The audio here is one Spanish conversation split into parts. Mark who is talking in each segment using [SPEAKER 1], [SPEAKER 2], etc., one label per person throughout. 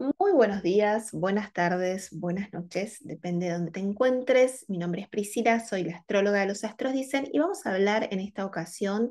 [SPEAKER 1] Muy buenos días, buenas tardes, buenas noches, depende de donde te encuentres. Mi nombre es Priscila, soy la astróloga de los Astros Dicen y vamos a hablar en esta ocasión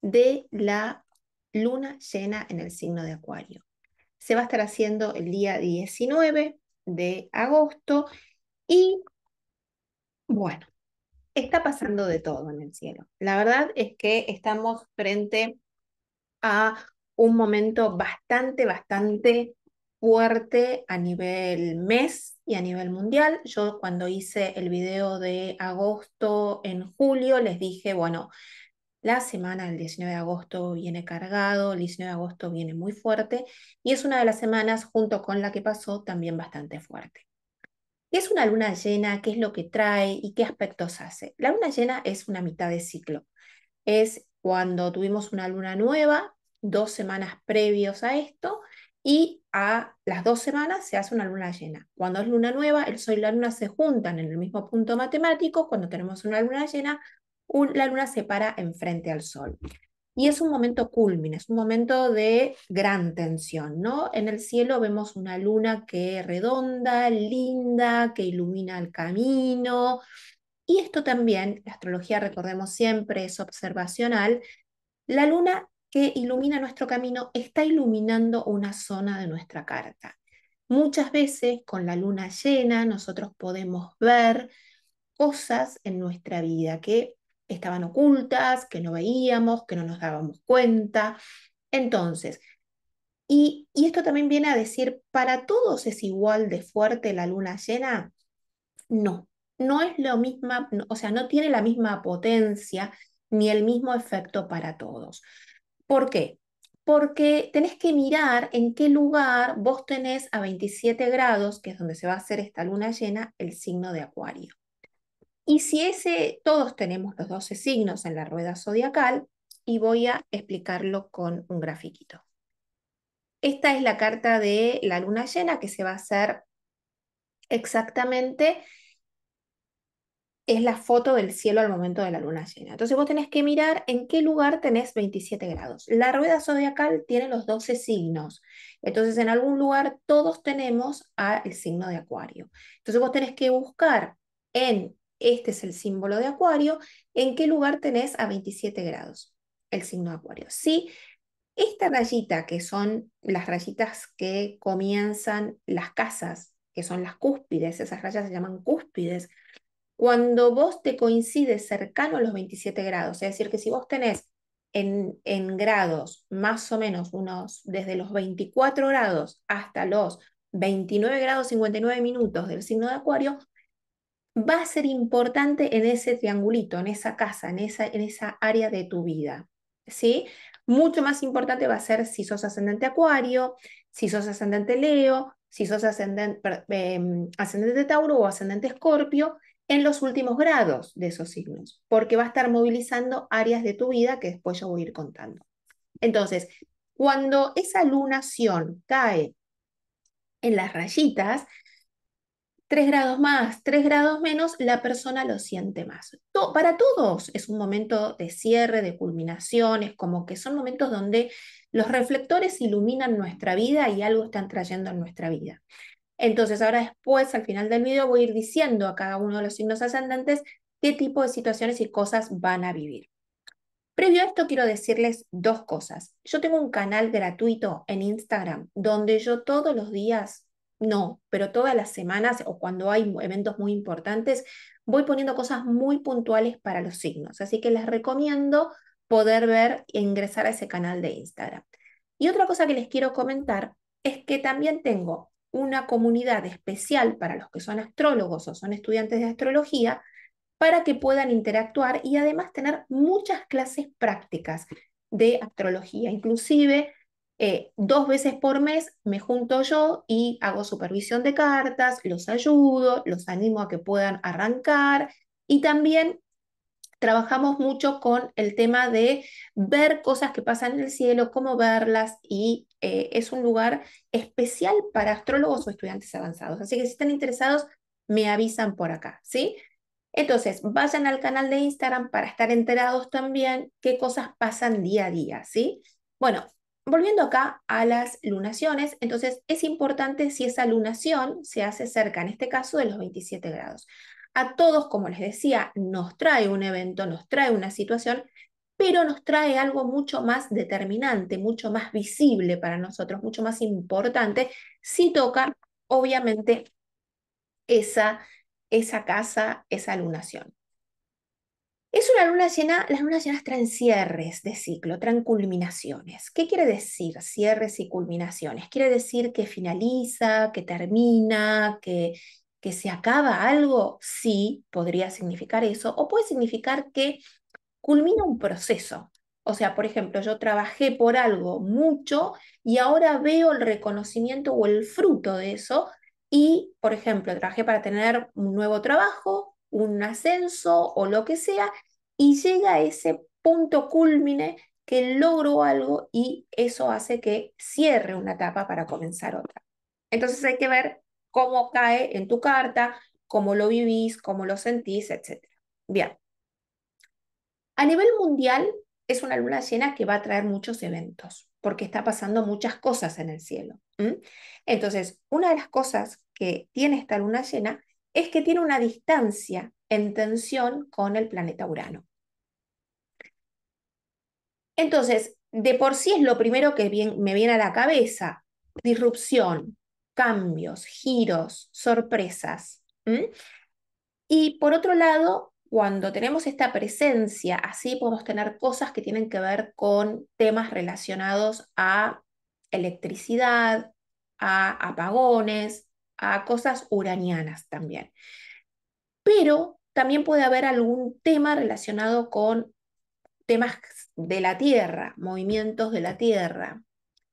[SPEAKER 1] de la luna llena en el signo de Acuario. Se va a estar haciendo el día 19 de agosto y bueno, está pasando de todo en el cielo. La verdad es que estamos frente a un momento bastante, bastante fuerte a nivel mes y a nivel mundial. Yo cuando hice el video de agosto en julio les dije, bueno, la semana del 19 de agosto viene cargado, el 19 de agosto viene muy fuerte y es una de las semanas junto con la que pasó también bastante fuerte. ¿Qué es una luna llena? ¿Qué es lo que trae y qué aspectos hace? La luna llena es una mitad de ciclo. Es cuando tuvimos una luna nueva, dos semanas previos a esto, y a las dos semanas se hace una luna llena. Cuando es luna nueva, el sol y la luna se juntan en el mismo punto matemático. Cuando tenemos una luna llena, la luna se para enfrente al sol. Y es un momento culmine, es un momento de gran tensión, ¿no? En el cielo vemos una luna que es redonda, linda, que ilumina el camino. Y esto también, la astrología, recordemos siempre, es observacional. La luna que ilumina nuestro camino está iluminando una zona de nuestra carta. Muchas veces con la luna llena nosotros podemos ver cosas en nuestra vida que estaban ocultas, que no veíamos, que no nos dábamos cuenta. Entonces, y, esto también viene a decir, ¿para todos es igual de fuerte la luna llena? No, no es lo mismo, o sea, no tiene la misma potencia ni el mismo efecto para todos. ¿Por qué? Porque tenés que mirar en qué lugar vos tenés a 27 grados, que es donde se va a hacer esta luna llena, el signo de Acuario. Y si ese, todos tenemos los 12 signos en la rueda zodiacal, y voy a explicarlo con un grafiquito. Esta es la carta de la luna llena que se va a hacer exactamente es la foto del cielo al momento de la luna llena. Entonces vos tenés que mirar en qué lugar tenés 27 grados. La rueda zodiacal tiene los 12 signos. Entonces en algún lugar todos tenemos el signo de acuario. Entonces vos tenés que buscar en, este es el símbolo de acuario, en qué lugar tenés a 27 grados el signo de acuario. Si esta rayita, que son las rayitas que comienzan las casas, que son las cúspides, esas rayas se llaman cúspides, cuando vos te coincides cercano a los 27 grados, es decir, que si vos tenés en, grados más o menos unos desde los 24 grados hasta los 29 grados 59 minutos del signo de Acuario, va a ser importante en ese triangulito, en esa casa, en esa, en esa área de tu vida. ¿sí? Mucho más importante va a ser si sos ascendente Acuario, si sos ascendente Leo, si sos ascendente, em, ascendente Tauro o ascendente Escorpio, en los últimos grados de esos signos, porque va a estar movilizando áreas de tu vida que después yo voy a ir contando. Entonces, cuando esa lunación cae en las rayitas, tres grados más, tres grados menos, la persona lo siente más. para todos es un momento de cierre, de culminación, es como que son momentos donde los reflectores iluminan nuestra vida y algo están trayendo en nuestra vida. Entonces ahora después, al final del video, voy a ir diciendo a cada uno de los signos ascendentes qué tipo de situaciones y cosas van a vivir. Previo a esto quiero decirles dos cosas. Yo tengo un canal gratuito en Instagram donde yo todos los días, no, pero todas las semanas o cuando hay eventos muy importantes, voy poniendo cosas muy puntuales para los signos. Así que les recomiendo poder ver e ingresar a ese canal de Instagram. Y otra cosa que les quiero comentar es que también tengo una comunidad especial para los que son astrólogos o son estudiantes de astrología para que puedan interactuar y además tener muchas clases prácticas de astrología. Inclusive, eh, dos veces por mes me junto yo y hago supervisión de cartas, los ayudo, los animo a que puedan arrancar y también trabajamos mucho con el tema de ver cosas que pasan en el cielo, cómo verlas y eh, es un lugar especial para astrólogos o estudiantes avanzados. Así que si están interesados, me avisan por acá, ¿sí? Entonces, vayan al canal de Instagram para estar enterados también qué cosas pasan día a día, ¿sí? Bueno, volviendo acá a las lunaciones, entonces es importante si esa lunación se hace cerca, en este caso, de los 27 grados. A todos, como les decía, nos trae un evento, nos trae una situación pero nos trae algo mucho más determinante, mucho más visible para nosotros, mucho más importante, si toca, obviamente, esa, esa casa, esa lunación. Es una luna llena, las lunas llenas traen cierres de ciclo, traen culminaciones. ¿Qué quiere decir cierres y culminaciones? Quiere decir que finaliza, que termina, que, que se acaba algo. Sí, podría significar eso. O puede significar que culmina un proceso. O sea, por ejemplo, yo trabajé por algo mucho y ahora veo el reconocimiento o el fruto de eso y, por ejemplo, trabajé para tener un nuevo trabajo, un ascenso o lo que sea y llega ese punto culmine que logro algo y eso hace que cierre una etapa para comenzar otra. Entonces hay que ver cómo cae en tu carta, cómo lo vivís, cómo lo sentís, etc. Bien. A nivel mundial, es una luna llena que va a traer muchos eventos, porque está pasando muchas cosas en el cielo. Entonces, una de las cosas que tiene esta luna llena es que tiene una distancia en tensión con el planeta Urano. Entonces, de por sí es lo primero que me viene a la cabeza, disrupción, cambios, giros, sorpresas. Y por otro lado, cuando tenemos esta presencia, así podemos tener cosas que tienen que ver con temas relacionados a electricidad, a apagones, a cosas uranianas también. Pero también puede haber algún tema relacionado con temas de la Tierra, movimientos de la Tierra,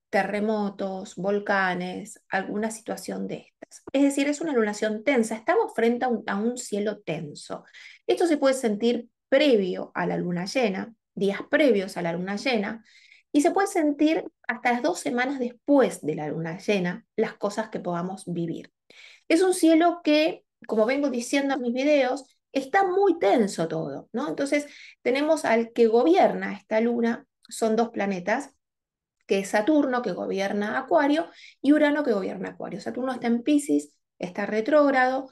[SPEAKER 1] terremotos, volcanes, alguna situación de estas. Es decir, es una lunación tensa, estamos frente a un, a un cielo tenso. Esto se puede sentir previo a la luna llena, días previos a la luna llena, y se puede sentir hasta las dos semanas después de la luna llena las cosas que podamos vivir. Es un cielo que, como vengo diciendo en mis videos, está muy tenso todo, ¿no? Entonces tenemos al que gobierna esta luna, son dos planetas, que es Saturno, que gobierna Acuario, y Urano, que gobierna Acuario. Saturno está en Pisces, está retrógrado,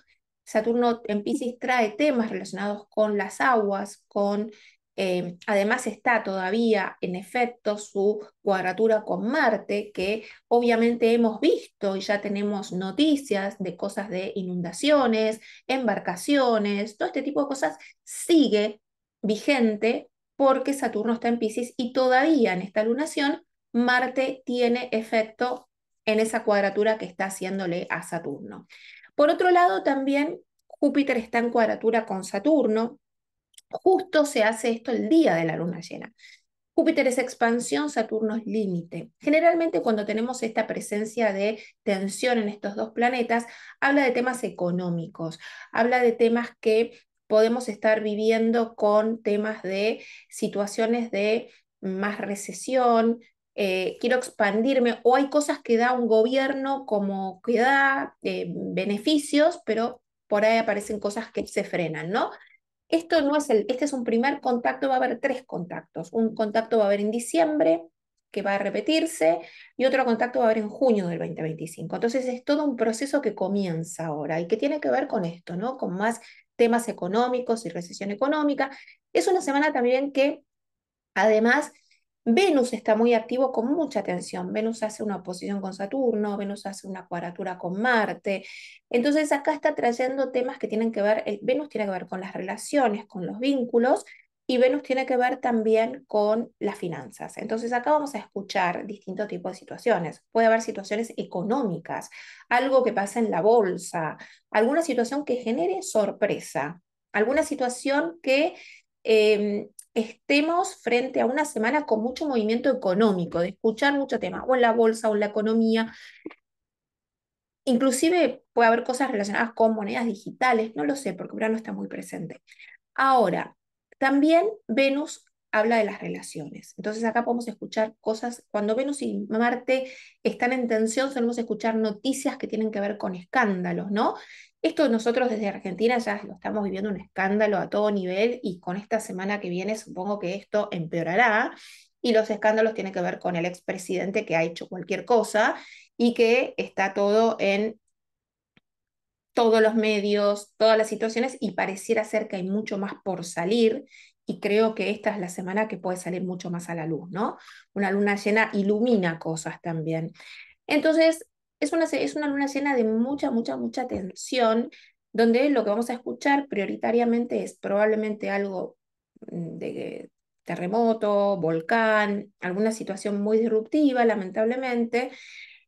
[SPEAKER 1] Saturno en Pisces trae temas relacionados con las aguas, con... Eh, además está todavía en efecto su cuadratura con Marte, que obviamente hemos visto y ya tenemos noticias de cosas de inundaciones, embarcaciones, todo este tipo de cosas sigue vigente porque Saturno está en Pisces y todavía en esta lunación Marte tiene efecto en esa cuadratura que está haciéndole a Saturno. Por otro lado, también Júpiter está en cuadratura con Saturno. Justo se hace esto el día de la luna llena. Júpiter es expansión, Saturno es límite. Generalmente cuando tenemos esta presencia de tensión en estos dos planetas, habla de temas económicos, habla de temas que podemos estar viviendo con temas de situaciones de más recesión, eh, quiero expandirme, o hay cosas que da un gobierno como que da eh, beneficios, pero por ahí aparecen cosas que se frenan, ¿no? Esto no es el, este es un primer contacto, va a haber tres contactos. Un contacto va a haber en diciembre, que va a repetirse, y otro contacto va a haber en junio del 2025. Entonces es todo un proceso que comienza ahora y que tiene que ver con esto, ¿no? Con más temas económicos y recesión económica. Es una semana también que, además, Venus está muy activo con mucha tensión. Venus hace una oposición con Saturno, Venus hace una cuadratura con Marte. Entonces acá está trayendo temas que tienen que ver, eh, Venus tiene que ver con las relaciones, con los vínculos, y Venus tiene que ver también con las finanzas. Entonces acá vamos a escuchar distintos tipos de situaciones. Puede haber situaciones económicas, algo que pasa en la bolsa, alguna situación que genere sorpresa, alguna situación que em, estemos frente a una semana con mucho movimiento económico, de escuchar mucho tema, o en la bolsa, o en la economía. Inclusive puede haber cosas relacionadas con monedas digitales, no lo sé, porque no está muy presente. Ahora, también Venus habla de las relaciones. Entonces acá podemos escuchar cosas, cuando Venus y Marte están en tensión, solemos escuchar noticias que tienen que ver con escándalos, ¿no? Esto nosotros desde Argentina ya lo estamos viviendo un escándalo a todo nivel y con esta semana que viene supongo que esto empeorará y los escándalos tienen que ver con el expresidente que ha hecho cualquier cosa y que está todo en todos los medios, todas las situaciones y pareciera ser que hay mucho más por salir y creo que esta es la semana que puede salir mucho más a la luz, ¿no? Una luna llena ilumina cosas también. Entonces, es una, es luna llena de mucha, mucha, mucha tensión, donde lo que vamos a escuchar prioritariamente es probablemente algo mm, de terremoto, volcán, alguna situación muy disruptiva, lamentablemente.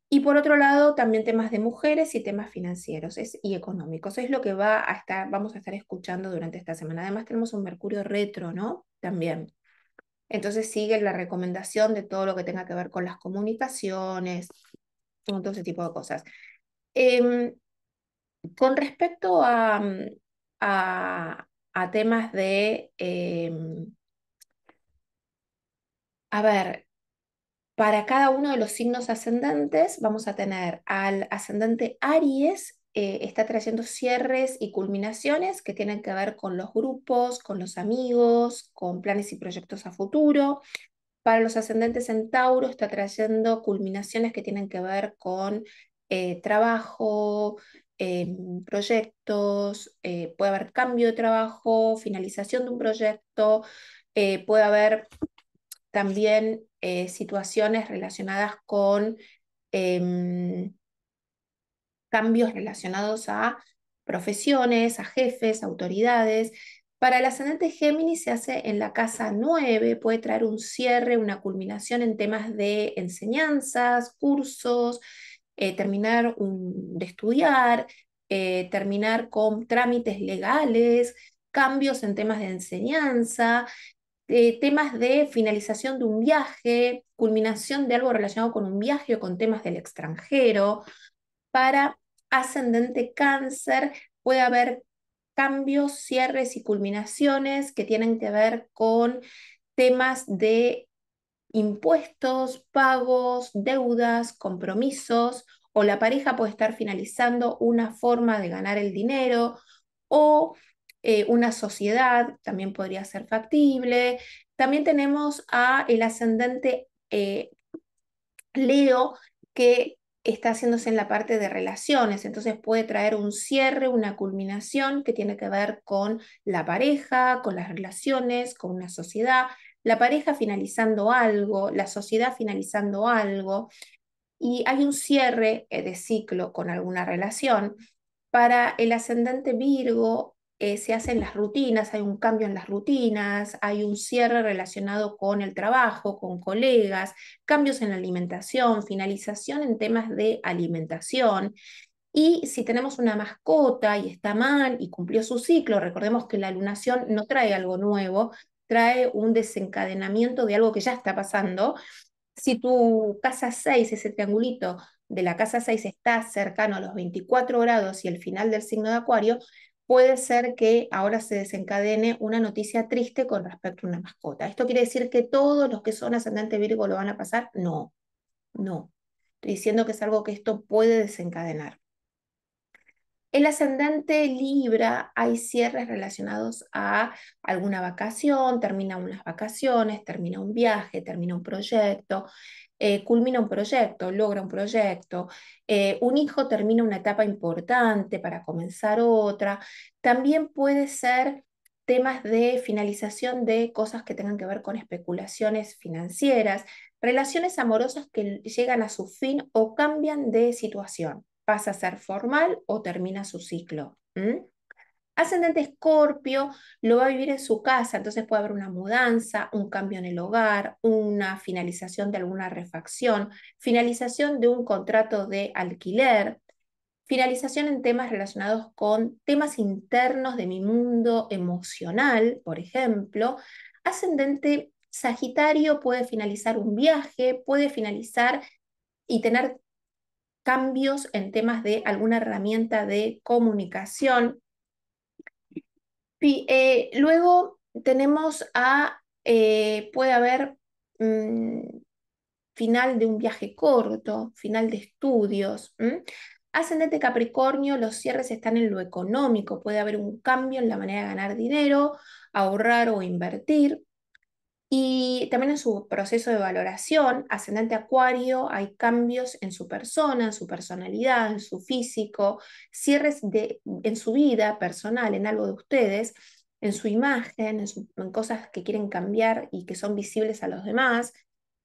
[SPEAKER 1] Y por otro lado, también temas de mujeres y temas financieros y económicos. Es lo que va a estar, vamos a estar escuchando durante esta semana. Además, tenemos un Mercurio retro, ¿no? También. Entonces sigue la recomendación de todo lo que tenga que ver con las comunicaciones, todo ese tipo de cosas. Em, con respecto a, a, temas de, em, a ver, para cada uno de los signos ascendentes vamos a tener al ascendente Aries eh, está trayendo cierres y culminaciones que tienen que ver con los grupos, con los amigos, con planes y proyectos a futuro. Para los ascendentes en Tauro está trayendo culminaciones que tienen que ver con eh, trabajo, em, proyectos, eh, puede haber cambio de trabajo, finalización de un proyecto, eh, puede haber también situaciones relacionadas con em, cambios relacionados a profesiones, a jefes, autoridades. Para el ascendente Géminis se hace en la casa 9, puede traer un cierre, una culminación en temas de enseñanzas, cursos, eh, terminar de estudiar, eh, terminar con trámites legales, cambios en temas de enseñanza, eh, temas de finalización de un viaje, culminación de algo relacionado con un viaje o con temas del extranjero. Para ascendente cáncer puede haber cambios, cierres y culminaciones que tienen que ver con temas de impuestos, pagos, deudas, compromisos, o la pareja puede estar finalizando una forma de ganar el dinero, o eh, una sociedad también podría ser factible. También tenemos a el ascendente eh, Leo, que está haciéndose en la parte de relaciones, entonces puede traer un cierre, una culminación que tiene que ver con la pareja, con las relaciones, con una sociedad, la pareja finalizando algo, la sociedad finalizando algo, y hay un cierre eh, de ciclo con alguna relación. Para el ascendente Virgo, eh, se hacen las rutinas, hay un cambio en las rutinas, hay un cierre relacionado con el trabajo, con colegas, cambios en la alimentación, finalización en temas de alimentación. Y si tenemos una mascota y está mal y cumplió su ciclo, recordemos que la lunación no trae algo nuevo, trae un desencadenamiento de algo que ya está pasando. Si tu casa 6, ese triangulito de la casa 6 está cercano a los 24 grados y el final del signo de Acuario, puede ser que ahora se desencadene una noticia triste con respecto a una mascota. ¿Esto quiere decir que todos los que son ascendente Virgo lo van a pasar? No, no. Estoy diciendo que es algo que esto puede desencadenar. El ascendente Libra, hay cierres relacionados a alguna vacación, termina unas vacaciones, termina un viaje, termina un proyecto, eh, culmina un proyecto, logra un proyecto, eh, un hijo termina una etapa importante para comenzar otra. También puede ser temas de finalización de cosas que tengan que ver con especulaciones financieras, relaciones amorosas que llegan a su fin o cambian de situación, pasa a ser formal o termina su ciclo. Ascendente Escorpio lo va a vivir en su casa, entonces puede haber una mudanza, un cambio en el hogar, una finalización de alguna refacción, finalización de un contrato de alquiler, finalización en temas relacionados con temas internos de mi mundo emocional, por ejemplo. Ascendente Sagitario puede finalizar un viaje, puede finalizar y tener cambios en temas de alguna herramienta de comunicación, eh, luego tenemos a, eh, puede haber mm, final de un viaje corto, final de estudios. Ascendente Capricornio, los cierres están en lo económico, puede haber un cambio en la manera de ganar dinero, ahorrar o invertir. Y también en su proceso de valoración, ascendente acuario, hay cambios en su persona, en su personalidad, en su físico, cierres de, en su vida personal, en algo de ustedes, en su imagen, en, cosas que quieren cambiar y que son visibles a los demás.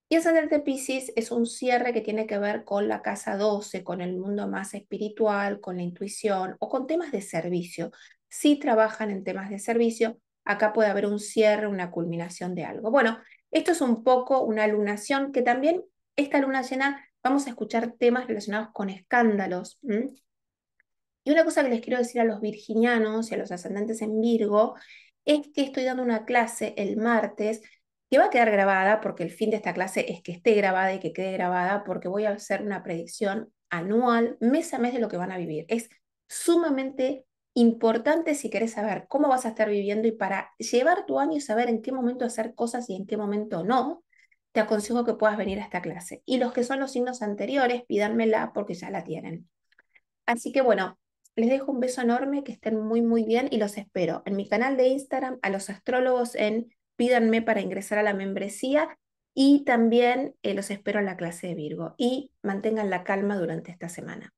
[SPEAKER 1] Y ascendente Pisces es un cierre que tiene que ver con la casa 12, con el mundo más espiritual, con la intuición o con temas de servicio. Si sí trabajan en temas de servicio, acá puede haber un cierre, una culminación de algo. Bueno, esto es un poco una lunación que también esta luna llena vamos a escuchar temas relacionados con escándalos. Y una cosa que les quiero decir a los virginianos y a los ascendentes en Virgo es que estoy dando una clase el martes que va a quedar grabada, porque el fin de esta clase es que esté grabada y que quede grabada, porque voy a hacer una predicción anual, mes a mes de lo que van a vivir. Es sumamente importante si querés saber cómo vas a estar viviendo y para llevar tu año y saber en qué momento hacer cosas y en qué momento no, te aconsejo que puedas venir a esta clase. Y los que son los signos anteriores, pídanmela porque ya la tienen. Así que bueno, les dejo un beso enorme, que estén muy muy bien y los espero en mi canal de Instagram, a los astrólogos en pídanme para ingresar a la membresía y también eh, los espero en la clase de Virgo. Y mantengan la calma durante esta semana.